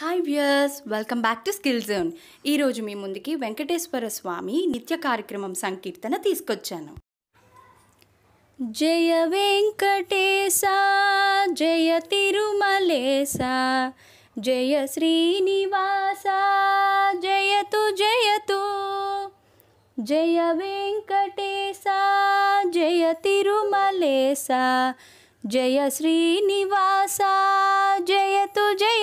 hi viewers welcome back to Skill Zone ఈరోజు మీ ముందుకి వెంకటేశ్వర స్వామి నిత్య కార్యక్రమం సంకీర్తన తీసుకొచ్చాను జయ వెంకటేశ జయ తిరుమలేశ జయ శ్రీనివాస జయతు జయతు జయ వెంకటేశ జయ తిరుమలేశ జయ శ్రీనివాస జయతు జయ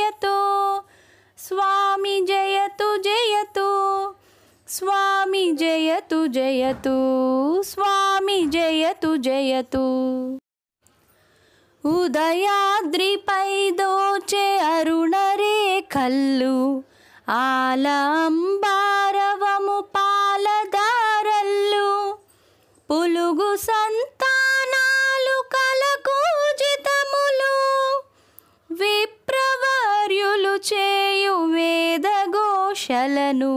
స్వామి జయతు జయతు స్వామి జయతు జయతు ఉదయాద్రిపై దోచే అరుణరే కల్లు ఆలంబారవము పాలదారల్లు పులుగు సంతానాలు కలకూజితములు విప్రవర్యులు చేయు వేదఘోషలను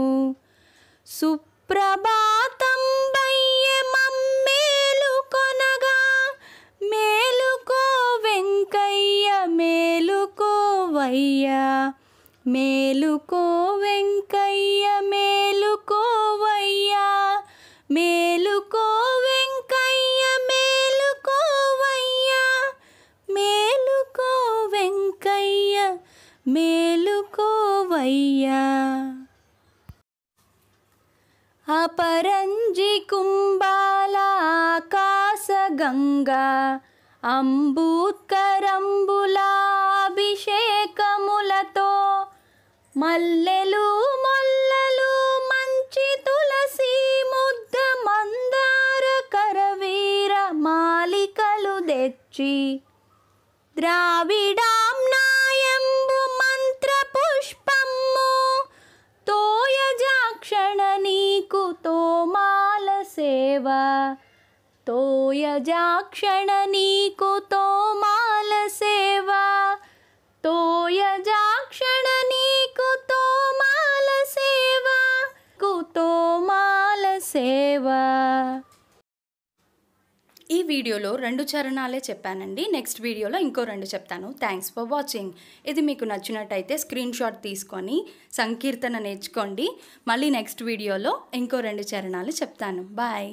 సుప్రభాతం మేలు కొనగా మేలుకో వెంకయ్య మేలుకోవయ్య మేలుకో వెంకయ్య వయ్య మేలుకో వెంకయ్య మేలుకోవయ్య మేలుకో వెంకయ్య మేలుకోవయ్యా అపరంజి अपरञ्जि గంగా అంబూత్కరంబులాభిషేకములతో మల్లెలు మల్లలు మంచి తులసి ముద్ద మందార కరవీర మాలికలు తెచ్చి ద్రావిడా तो तो माल माल सेवा सेवा कुतो मालसेवा तोयजाक्षणनी तो माल सेवा कुतो तो माल सेवा तो ఈ వీడియోలో రెండు చరణాలే చెప్పానండి నెక్స్ట్ వీడియోలో ఇంకో రెండు చెప్తాను థ్యాంక్స్ ఫర్ వాచింగ్ ఇది మీకు నచ్చినట్టయితే స్క్రీన్ షాట్ తీసుకొని సంకీర్తన నేర్చుకోండి మళ్ళీ నెక్స్ట్ వీడియోలో ఇంకో రెండు చరణాలు చెప్తాను బాయ్